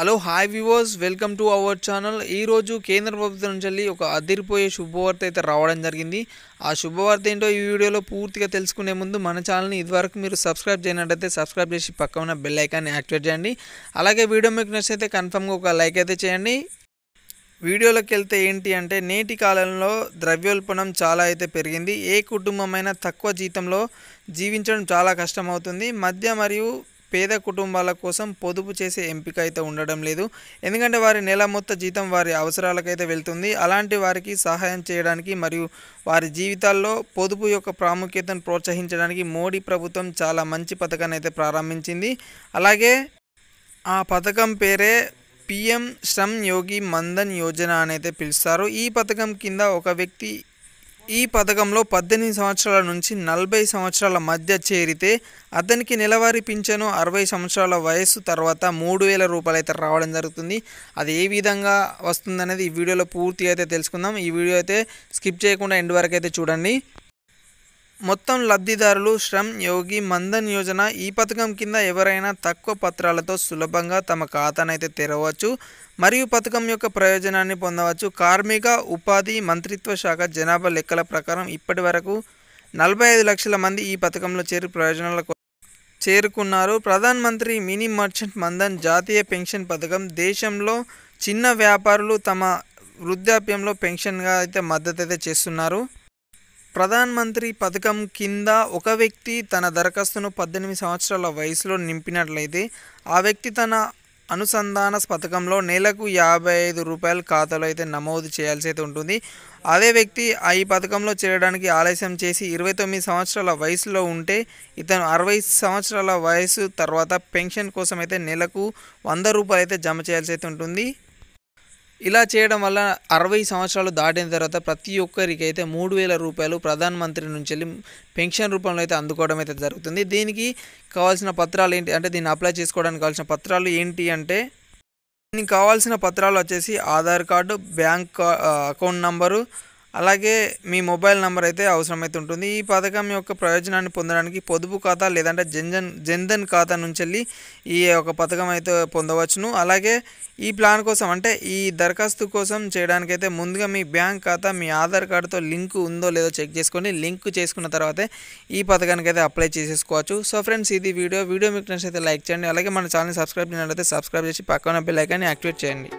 hello hi viewers welcome to our channel ఈరోజు కేంద్ర ప్రభుత్వం నుంచి ఒక అదిరిపోయే శుభవార్త అయితే రావడం జరిగింది ఆ శుభవార్త ఏంటో ఈ వీడియోలో పూర్తిగా తెలుసుకునే ముందు మన ఛానల్ని ఇదివరకు మీరు సబ్స్క్రైబ్ చేయనట్టయితే సబ్స్క్రైబ్ చేసి పక్క ఉన్న బెల్లైకాన్ని యాక్టివేట్ చేయండి అలాగే వీడియో మీకు నచ్చితే కన్ఫర్మ్గా ఒక లైక్ అయితే చేయండి వీడియోలోకి వెళ్తే ఏంటి అంటే నేటి కాలంలో ద్రవ్యోల్పణం చాలా అయితే పెరిగింది ఏ కుటుంబమైనా తక్కువ జీతంలో జీవించడం చాలా కష్టమవుతుంది మధ్య మరియు పేద కుటుంబాల కోసం పొదుపు చేసే ఎంపిక అయితే ఉండడం లేదు ఎందుకంటే వారి నెల మొత్తం జీతం వారి అవసరాలకైతే వెళ్తుంది అలాంటి వారికి సహాయం చేయడానికి మరియు వారి జీవితాల్లో పొదుపు యొక్క ప్రాముఖ్యతను ప్రోత్సహించడానికి మోడీ ప్రభుత్వం చాలా మంచి పథకాన్ని అయితే ప్రారంభించింది అలాగే ఆ పథకం పేరే పిఎం శ్రమ్ యోగి మందన్ యోజన అనేది పిలుస్తారు ఈ పథకం కింద ఒక వ్యక్తి ఈ పథకంలో పద్దెనిమిది సంవత్సరాల నుంచి నలభై సంవత్సరాల మధ్య చేరితే అతనికి నెలవారీ పింఛను అరవై సంవత్సరాల వయస్సు తర్వాత మూడు వేల రూపాయలు అయితే రావడం జరుగుతుంది అది ఏ విధంగా వస్తుందనేది ఈ వీడియోలో పూర్తిగా అయితే తెలుసుకుందాం ఈ వీడియో అయితే స్కిప్ చేయకుండా ఎండ్ వరకు అయితే చూడండి మొత్తం లబ్ధిదారులు శ్రమ్ యోగి మన్ధన్ యోజన ఈ పథకం కింద ఎవరైనా తక్కువ పత్రాలతో సులభంగా తమ ఖాతానైతే తెరవచ్చు మరియు పథకం యొక్క ప్రయోజనాన్ని పొందవచ్చు కార్మిక ఉపాధి మంత్రిత్వ శాఖ జనాభా లెక్కల ప్రకారం ఇప్పటి వరకు నలభై ఐదు లక్షల మంది ఈ పథకంలో చేరి ప్రయోజనాల చేరుకున్నారు ప్రధానమంత్రి మంత్రి మినీ మర్చెంట్ మందన్ జాతీయ పెన్షన్ పథకం దేశంలో చిన్న వ్యాపారులు తమ వృద్ధాప్యంలో పెన్షన్గా అయితే మద్దతు అయితే చేస్తున్నారు ప్రధాన్ మంత్రి పథకం కింద ఒక వ్యక్తి తన దరఖాస్తును పద్దెనిమిది సంవత్సరాల వయసులో నింపినట్లయితే ఆ వ్యక్తి తన అనుసంధాన పథకంలో నెలకు యాభై ఐదు రూపాయల ఖాతాలో అయితే నమోదు చేయాల్సి అయితే ఉంటుంది అదే వ్యక్తి ఈ పథకంలో చేరడానికి ఆలస్యం చేసి ఇరవై తొమ్మిది సంవత్సరాల వయసులో ఉంటే ఇతను అరవై సంవత్సరాల వయసు తర్వాత పెన్షన్ కోసం అయితే నెలకు వంద రూపాయలు అయితే జమ చేయాల్సి అయితే ఉంటుంది ఇలా చేయడం వల్ల అరవై సంవత్సరాలు దాటిన తర్వాత ప్రతి ఒక్కరికి అయితే మూడు వేల రూపాయలు ప్రధానమంత్రి నుంచి వెళ్ళి పెన్షన్ రూపంలో అయితే అందుకోవడం అయితే జరుగుతుంది దీనికి కావాల్సిన పత్రాలు ఏంటి అంటే దీన్ని అప్లై చేసుకోవడానికి కావాల్సిన పత్రాలు ఏంటి అంటే దీనికి కావాల్సిన పత్రాలు వచ్చేసి Aadhaar card bank account number అలాగే మీ మొబైల్ నంబర్ అయితే అవసరమైతే ఉంటుంది ఈ పథకం యొక్క ప్రయోజనాన్ని పొందడానికి పొదుపు ఖాతా లేదంటే జన్ జన్ధన్ ఖాతా నుంచి వెళ్ళి ఈ యొక్క పథకం అయితే పొందవచ్చును అలాగే ఈ ప్లాన్ కోసం అంటే ఈ దరఖాస్తు కోసం చేయడానికైతే ముందుగా మీ బ్యాంక్ ఖాతా మీ ఆధార్ కార్డుతో లింక్ ఉందో లేదో చెక్ చేసుకొని లింక్ చేసుకున్న తర్వాతే ఈ పథకానికి అయితే అప్లై చేసేసుకోవచ్చు సో ఫ్రెండ్స్ ఇది వీడియో వీడియో మీకు నచ్చితే లైక్ చేయండి అలాగే మన ఛానల్ సబ్స్క్రైబ్ చేయాలంటే సబ్స్క్రైబ్ చేసి పక్కన బెల్ ఐకాన్ని యాక్టివేట్ చేయండి